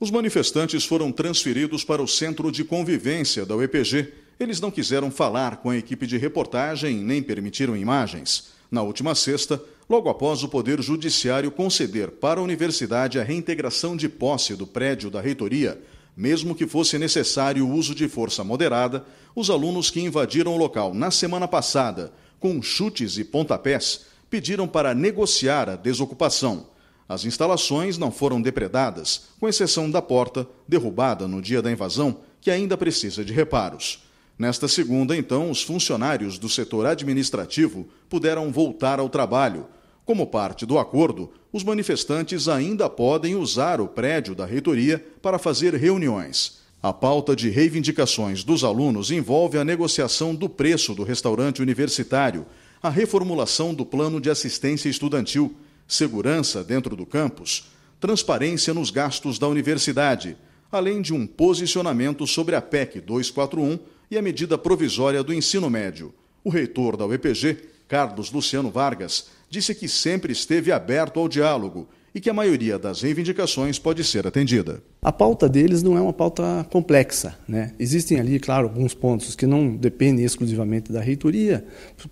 Os manifestantes foram transferidos para o centro de convivência da UEPG. Eles não quiseram falar com a equipe de reportagem nem permitiram imagens. Na última sexta, logo após o Poder Judiciário conceder para a universidade a reintegração de posse do prédio da reitoria, mesmo que fosse necessário o uso de força moderada, os alunos que invadiram o local na semana passada, com chutes e pontapés, pediram para negociar a desocupação. As instalações não foram depredadas, com exceção da porta, derrubada no dia da invasão, que ainda precisa de reparos. Nesta segunda, então, os funcionários do setor administrativo puderam voltar ao trabalho. Como parte do acordo, os manifestantes ainda podem usar o prédio da reitoria para fazer reuniões. A pauta de reivindicações dos alunos envolve a negociação do preço do restaurante universitário, a reformulação do plano de assistência estudantil segurança dentro do campus, transparência nos gastos da universidade, além de um posicionamento sobre a PEC 241 e a medida provisória do ensino médio. O reitor da UEPG, Carlos Luciano Vargas, disse que sempre esteve aberto ao diálogo e que a maioria das reivindicações pode ser atendida. A pauta deles não é uma pauta complexa. Né? Existem ali, claro, alguns pontos que não dependem exclusivamente da reitoria,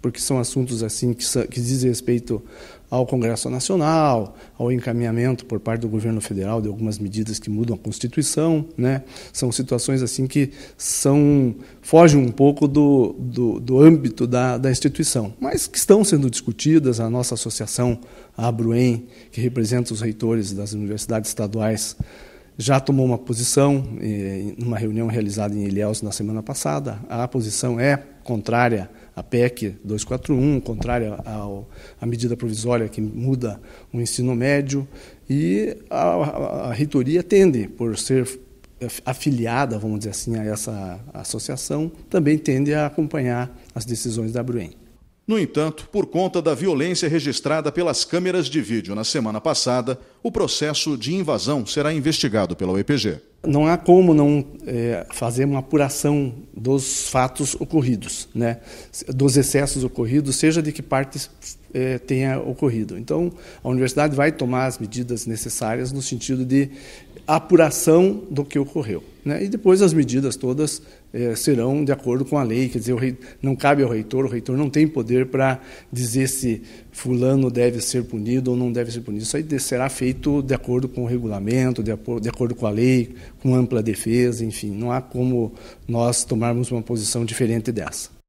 porque são assuntos assim que, que dizem respeito ao Congresso Nacional, ao encaminhamento por parte do governo federal de algumas medidas que mudam a Constituição. Né? São situações assim que são fogem um pouco do, do, do âmbito da, da instituição, mas que estão sendo discutidas. A nossa associação, a Abruem, que representa os reitores das universidades estaduais, já tomou uma posição eh, numa reunião realizada em Ilhéus na semana passada. A posição é contrária à PEC 241, contrária ao, à medida provisória que muda o ensino médio, e a, a, a reitoria tende, por ser afiliada, vamos dizer assim, a essa associação, também tende a acompanhar as decisões da Bruen. No entanto, por conta da violência registrada pelas câmeras de vídeo na semana passada, o processo de invasão será investigado pela UEPG não há como não é, fazer uma apuração dos fatos ocorridos, né? dos excessos ocorridos, seja de que parte é, tenha ocorrido. Então, a universidade vai tomar as medidas necessárias no sentido de apuração do que ocorreu. Né? E depois as medidas todas é, serão de acordo com a lei, quer dizer, rei, não cabe ao reitor, o reitor não tem poder para dizer se fulano deve ser punido ou não deve ser punido. Isso aí será feito de acordo com o regulamento, de, de acordo com a lei, com ampla defesa, enfim, não há como nós tomarmos uma posição diferente dessa.